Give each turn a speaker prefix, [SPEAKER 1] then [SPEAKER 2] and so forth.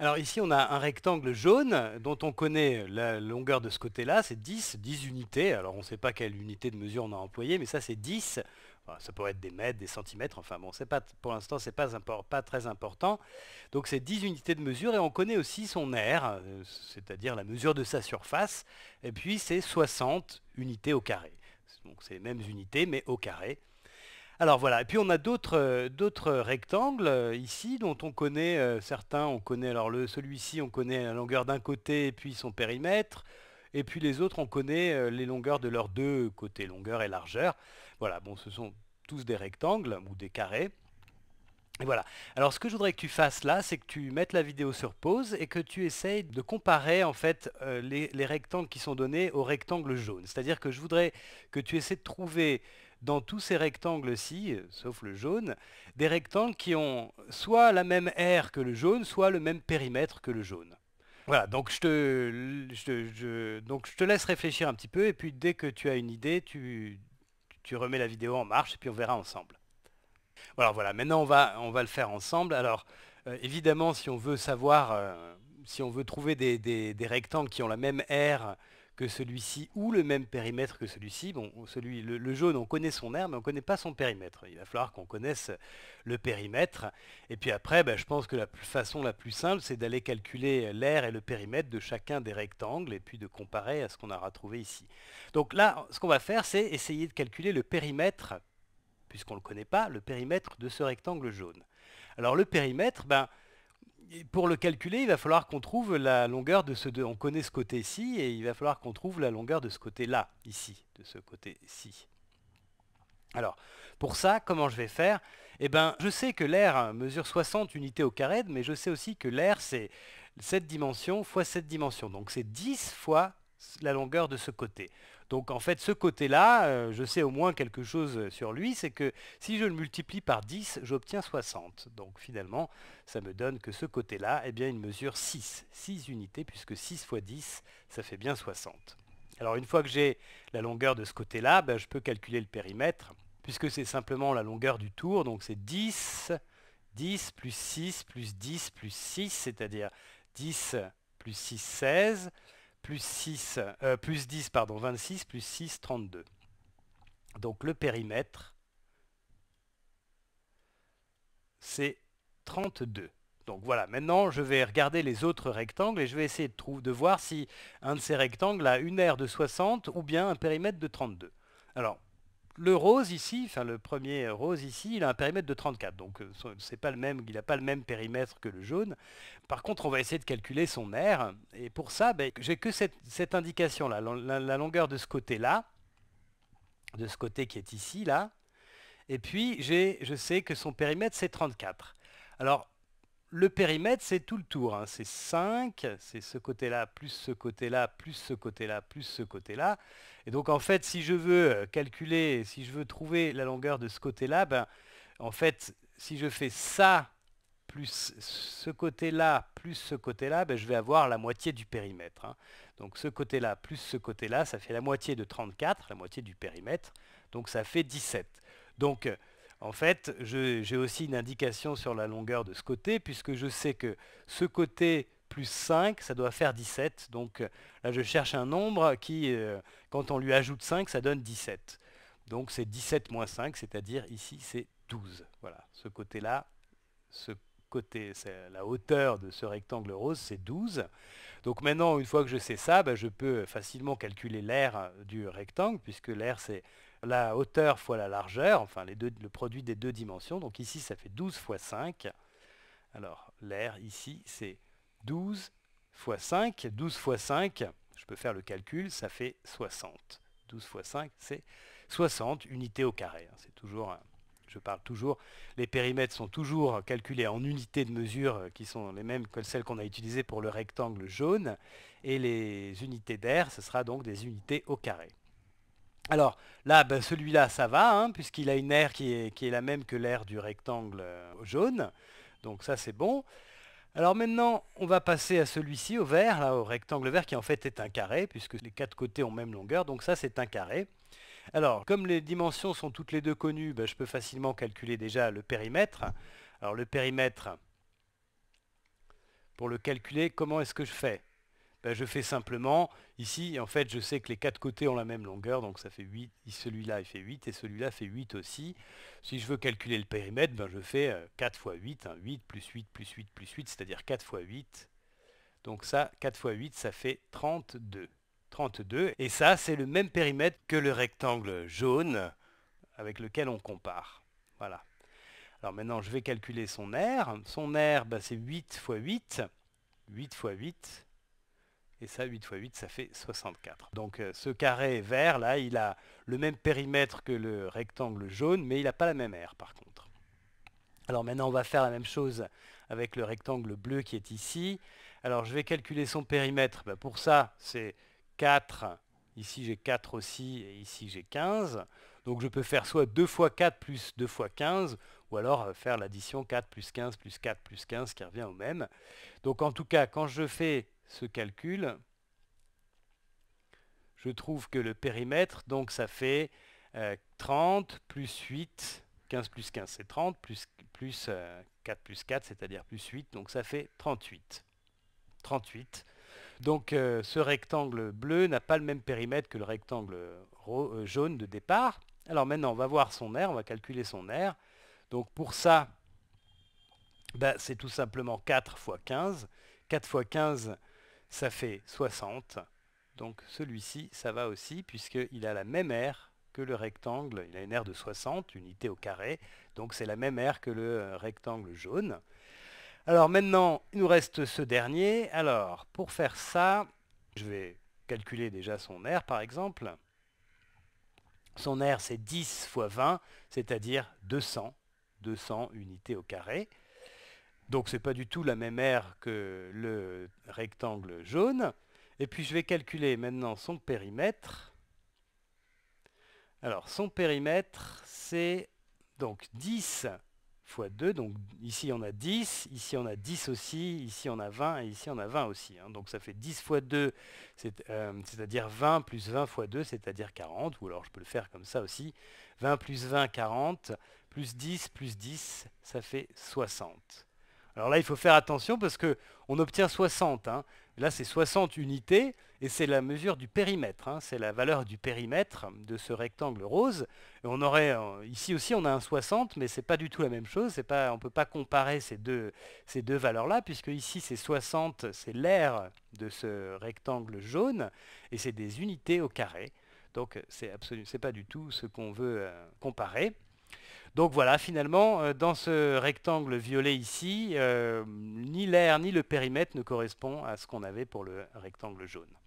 [SPEAKER 1] Alors ici, on a un rectangle jaune dont on connaît la longueur de ce côté-là, c'est 10, 10 unités. Alors on ne sait pas quelle unité de mesure on a employé, mais ça c'est 10. ça pourrait être des mètres, des centimètres, enfin bon, pas, pour l'instant, ce n'est pas, pas, très important. Donc c'est 10 unités de mesure et on connaît aussi son aire, euh, c'est-à-dire la mesure de sa surface. Et puis c'est 60 unités au carré. Donc c'est les mêmes unités, mais au carré. Alors voilà, et puis on a d'autres euh, rectangles euh, ici dont on connaît euh, certains, on connaît alors celui-ci on connaît la longueur d'un côté et puis son périmètre, et puis les autres on connaît les longueurs de leurs deux côtés, longueur et largeur. Voilà, bon ce sont tous des rectangles ou des carrés. Et voilà. Alors ce que je voudrais que tu fasses là, c'est que tu mettes la vidéo sur pause et que tu essayes de comparer en fait les, les, rectangles qui sont donnés aux rectangles jaunes. C'est-à-dire que je voudrais que tu essaies de trouver dans tous ces rectangles-ci, sauf le jaune, des rectangles qui ont soit la même aire que le jaune, soit le même périmètre que le jaune. Voilà, donc je, te, laisse réfléchir un petit peu, et puis dès que tu as une idée, tu, remets la vidéo en marche, et puis on verra ensemble. Alors voilà, maintenant on va, on va le faire ensemble. Alors euh, évidemment, si on veut savoir, euh, si on veut trouver des, des, rectangles qui ont la même aire que celui-ci ou le même périmètre que celui-ci. Bon, celui, le, jaune, on connaît son air, mais on ne connaît pas son périmètre. Il va falloir qu'on connaisse le périmètre. Et puis après, bah, je pense que la façon la plus simple, c'est d'aller calculer l'air et le périmètre de chacun des rectangles et puis de comparer à ce qu'on aura trouvé ici. Donc là, ce qu'on va faire, c'est essayer de calculer le périmètre, puisqu'on ne le connaît pas, le périmètre de ce rectangle jaune. Alors le périmètre, ben, pour le calculer, il va falloir qu'on trouve la longueur de ce... on connaît ce côté-ci, et il va falloir qu'on trouve la longueur de ce côté-là, ici, de ce côté-ci. Alors, pour ça, comment je vais faire Eh bien, je sais que l'air mesure 60 unités au carré, mais je sais aussi que l'air, c'est cette dimension fois cette dimension. Donc, c'est 10 fois la longueur de ce côté. Donc en fait, ce côté-là, euh, je sais au moins quelque chose euh, sur lui, c'est que si je le multiplie par 10, j'obtiens 60. Donc finalement, ça me donne que ce côté-là, eh bien, il mesure 6. 6 unités, puisque 6 fois 10, ça fait bien 60. Alors une fois que j'ai la longueur de ce côté-là, ben, je peux calculer le périmètre, puisque c'est simplement la longueur du tour, donc c'est 10, 10 plus 6 plus 10 plus 6, c'est-à-dire 10 plus 6, 16, plus, 6, euh, plus 10, pardon, 26, plus 6, 32. Donc le périmètre, c'est 32. Donc voilà, maintenant je vais regarder les autres rectangles et je vais essayer de, de voir si un de ces rectangles a une aire de 60 ou bien un périmètre de 32. Alors, le rose ici, enfin le premier rose ici, il a un périmètre de 34, donc euh, c'est pas le même, il n'a pas le même périmètre que le jaune. Par contre, on va essayer de calculer son aire, et pour ça, ben, j'ai que cette, indication-là, la, longueur de ce côté-là, de ce côté qui est ici, là, et puis je sais que son périmètre c'est 34. Alors, le périmètre, c'est tout le tour. Hein. C'est 5, c'est ce côté-là, plus ce côté-là, plus ce côté-là, plus ce côté-là. Et donc, en fait, si je veux euh, calculer, si je veux trouver la longueur de ce côté-là, ben, en fait, si je fais ça, plus ce côté-là, plus ce côté-là, ben, je vais avoir la moitié du périmètre. Hein. Donc, ce côté-là, plus ce côté-là, ça fait la moitié de 34, la moitié du périmètre. Donc, ça fait 17. Donc, en fait, j'ai aussi une indication sur la longueur de ce côté, puisque je sais que ce côté plus 5, ça doit faire 17. Donc là, je cherche un nombre qui, euh, quand on lui ajoute 5, ça donne 17. Donc c'est 17 moins 5, c'est-à-dire ici, c'est 12. Voilà, ce côté-là, ce côté, la hauteur de ce rectangle rose, c'est 12. Donc maintenant, une fois que je sais ça, ben, je peux facilement calculer l'air du rectangle, puisque l'air, c'est la hauteur fois la largeur, enfin les deux, le produit des deux dimensions. Donc ici, ça fait 12 fois 5. Alors, l'air ici, c'est 12 fois 5. 12 fois 5, je peux faire le calcul, ça fait 60. 12 fois 5, c'est 60 unités au carré. Hein, c'est toujours je parle toujours, les périmètres sont toujours calculés en unités de mesure euh, qui sont les mêmes que celles qu'on a utilisées pour le rectangle jaune. Et les unités d'air, ce sera donc des unités au carré. Alors là, ben, celui-là, ça va, hein, puisqu'il a une aire qui est, la même que l'aire du rectangle euh, jaune. Donc ça, c'est bon. Alors maintenant, on va passer à celui-ci, au vert, là, au rectangle vert, qui en fait est un carré, puisque les quatre côtés ont même longueur. Donc ça, c'est un carré. Alors, comme les dimensions sont toutes les deux connues, ben, je peux facilement calculer déjà le périmètre. Alors le périmètre, pour le calculer, comment est-ce que je fais ben, Je fais simplement, ici, en fait, je sais que les quatre côtés ont la même longueur, donc ça fait 8, celui-là il fait 8 et celui-là fait 8 aussi. Si je veux calculer le périmètre, ben, je fais 4 euh, fois 8, 8 plus 8 plus 8 plus 8, c'est-à-dire 4 fois 8. Donc ça, 4 fois 8, ça fait 32. 32. Et ça, c'est le même périmètre que le rectangle jaune avec lequel on compare. Voilà. Alors maintenant, je vais calculer son aire. Son aire, bah, c'est 8 x 8. 8 x 8. Et ça, 8 x 8, ça fait 64. Donc euh, ce carré vert, là, il a le même périmètre que le rectangle jaune, mais il n'a pas la même aire, par contre. Alors maintenant, on va faire la même chose avec le rectangle bleu qui est ici. Alors je vais calculer son périmètre. Bah, pour ça, c'est 4, ici j'ai 4 aussi, et ici j'ai 15. Donc je peux faire soit 2 fois 4 plus 2 fois 15, ou alors euh, faire l'addition 4 plus 15 plus 4 plus 15 qui revient au même. Donc en tout cas, quand je fais ce calcul, je trouve que le périmètre, donc ça fait 30 euh, plus 8, 15 plus 15 c'est 30, plus, 4 plus 4 euh, c'est-à-dire plus 8, donc ça fait 38. 38 donc euh, ce rectangle bleu n'a pas le même périmètre que le rectangle euh, jaune de départ. Alors maintenant, on va voir son aire, on va calculer son aire. Donc pour ça, bah, c'est tout simplement 4 x 15. 4 x 15, ça fait 60. Donc celui-ci, ça va aussi, puisqu'il a la même aire que le rectangle. Il a une aire de 60, unité au carré. Donc c'est la même aire que le euh, rectangle jaune. Alors maintenant, il nous reste ce dernier. Alors, pour faire ça, je vais calculer déjà son R par exemple. Son R c'est 10 fois 20, c'est-à-dire 200, 200 unités au carré. Donc ce n'est pas du tout la même aire que le rectangle jaune. Et puis je vais calculer maintenant son périmètre. Alors son périmètre c'est donc 10 fois 2. Donc ici on a 10, ici on a 10 aussi, ici on a 20 et ici on a 20 aussi. Hein. Donc ça fait 10 fois 2, euh, c'est-à-dire 20 plus 20 fois 2, c'est-à-dire 40. Ou alors je peux le faire comme ça aussi. 20 plus 20, 40, plus 10 plus 10, ça fait 60. Alors là, il faut faire attention parce qu'on obtient 60. Hein. Là, c'est 60 unités et c'est la mesure du périmètre. Hein. C'est la valeur du périmètre de ce rectangle rose. on aurait, euh, ici aussi, on a un 60, mais ce n'est pas du tout la même chose. on ne peut pas comparer ces deux, ces deux valeurs-là, puisque ici, c'est 60, c'est l'air de ce rectangle jaune, et c'est des unités au carré. Donc, ce n'est pas du tout ce qu'on veut euh, comparer. Donc voilà, finalement, euh, dans ce rectangle violet ici, euh, ni l'air ni le périmètre ne correspond à ce qu'on avait pour le rectangle jaune.